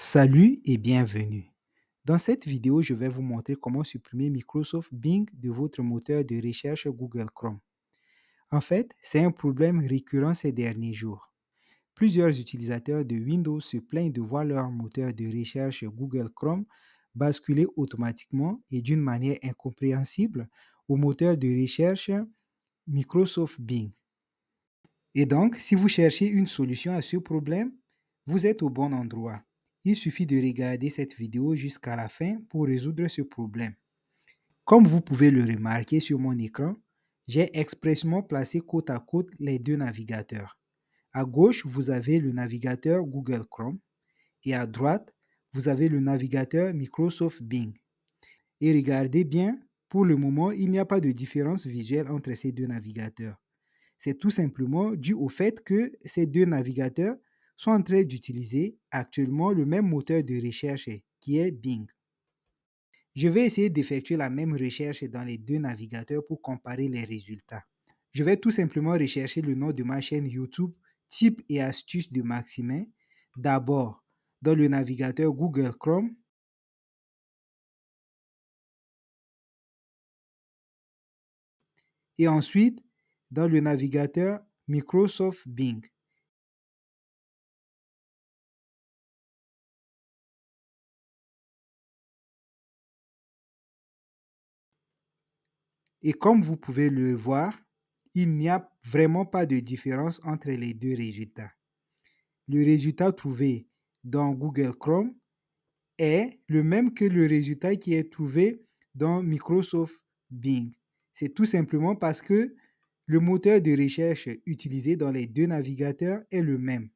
Salut et bienvenue. Dans cette vidéo, je vais vous montrer comment supprimer Microsoft Bing de votre moteur de recherche Google Chrome. En fait, c'est un problème récurrent ces derniers jours. Plusieurs utilisateurs de Windows se plaignent de voir leur moteur de recherche Google Chrome basculer automatiquement et d'une manière incompréhensible au moteur de recherche Microsoft Bing. Et donc, si vous cherchez une solution à ce problème, vous êtes au bon endroit. Il suffit de regarder cette vidéo jusqu'à la fin pour résoudre ce problème. Comme vous pouvez le remarquer sur mon écran, j'ai expressément placé côte à côte les deux navigateurs. À gauche, vous avez le navigateur Google Chrome et à droite, vous avez le navigateur Microsoft Bing. Et regardez bien, pour le moment, il n'y a pas de différence visuelle entre ces deux navigateurs. C'est tout simplement dû au fait que ces deux navigateurs sont en train d'utiliser actuellement le même moteur de recherche qui est Bing. Je vais essayer d'effectuer la même recherche dans les deux navigateurs pour comparer les résultats. Je vais tout simplement rechercher le nom de ma chaîne YouTube Type et astuces de Maximin d'abord dans le navigateur Google Chrome et ensuite dans le navigateur Microsoft Bing. Et comme vous pouvez le voir, il n'y a vraiment pas de différence entre les deux résultats. Le résultat trouvé dans Google Chrome est le même que le résultat qui est trouvé dans Microsoft Bing. C'est tout simplement parce que le moteur de recherche utilisé dans les deux navigateurs est le même.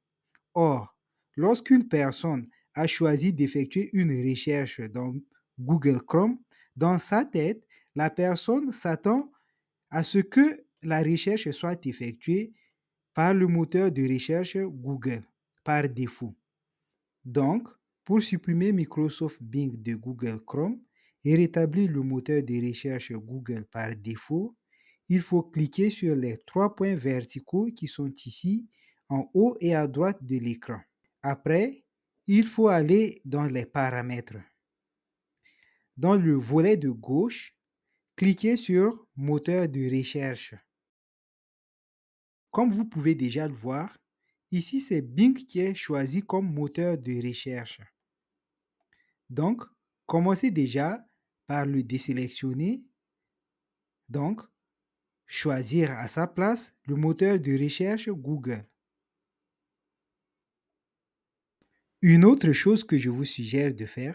Or, lorsqu'une personne a choisi d'effectuer une recherche dans Google Chrome, dans sa tête, la personne s'attend à ce que la recherche soit effectuée par le moteur de recherche Google par défaut. Donc, pour supprimer Microsoft Bing de Google Chrome et rétablir le moteur de recherche Google par défaut, il faut cliquer sur les trois points verticaux qui sont ici en haut et à droite de l'écran. Après, il faut aller dans les paramètres. Dans le volet de gauche, cliquez sur Moteur de recherche. Comme vous pouvez déjà le voir, ici c'est Bing qui est choisi comme moteur de recherche. Donc, commencez déjà par le désélectionner. Donc, choisir à sa place le moteur de recherche Google. Une autre chose que je vous suggère de faire,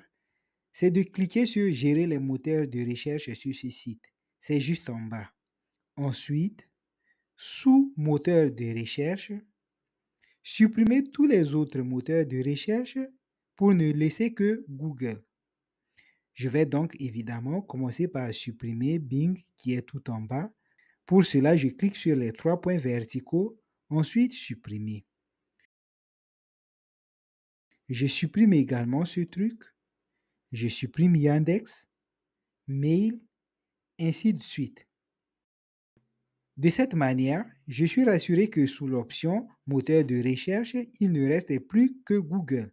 c'est de cliquer sur Gérer les moteurs de recherche sur ce site. C'est juste en bas. Ensuite, sous Moteur de recherche, supprimez tous les autres moteurs de recherche pour ne laisser que Google. Je vais donc évidemment commencer par supprimer Bing qui est tout en bas. Pour cela, je clique sur les trois points verticaux, ensuite supprimer. Je supprime également ce truc. Je supprime Yandex, Mail, ainsi de suite. De cette manière, je suis rassuré que sous l'option moteur de recherche, il ne reste plus que Google.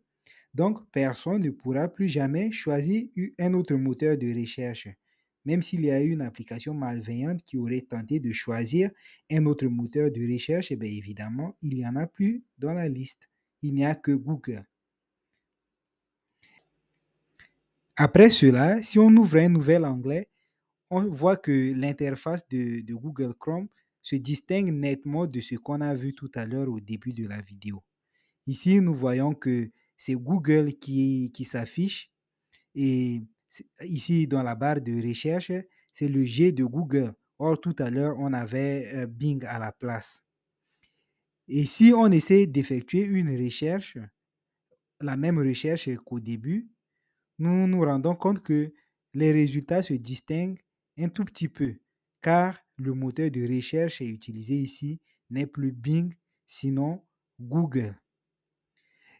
Donc, personne ne pourra plus jamais choisir un autre moteur de recherche, même s'il y a eu une application malveillante qui aurait tenté de choisir un autre moteur de recherche, eh bien évidemment, il n'y en a plus dans la liste. Il n'y a que Google. Après cela, si on ouvre un nouvel anglais, on voit que l'interface de, Google Chrome se distingue nettement de ce qu'on a vu tout à l'heure au début de la vidéo. Ici, nous voyons que c'est Google qui, qui s'affiche et ici dans la barre de recherche, c'est le G de Google. Or, tout à l'heure, on avait euh, Bing à la place. Et si on essaie d'effectuer une recherche, la même recherche qu'au début, nous nous rendons compte que les résultats se distinguent un tout petit peu, car le moteur de recherche utilisé ici n'est plus Bing, sinon Google.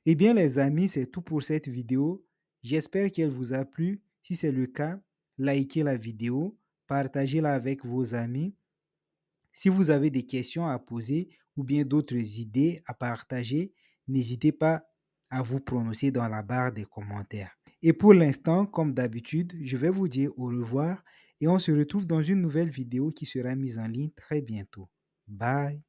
Eh bien les amis, c'est tout pour cette vidéo. J'espère qu'elle vous a plu. Si c'est le cas, likez la vidéo, partagez-la avec vos amis. Si vous avez des questions à poser ou bien d'autres idées à partager, n'hésitez pas à vous prononcer dans la barre des commentaires. Et pour l'instant, comme d'habitude, je vais vous dire au revoir et on se retrouve dans une nouvelle vidéo qui sera mise en ligne très bientôt. Bye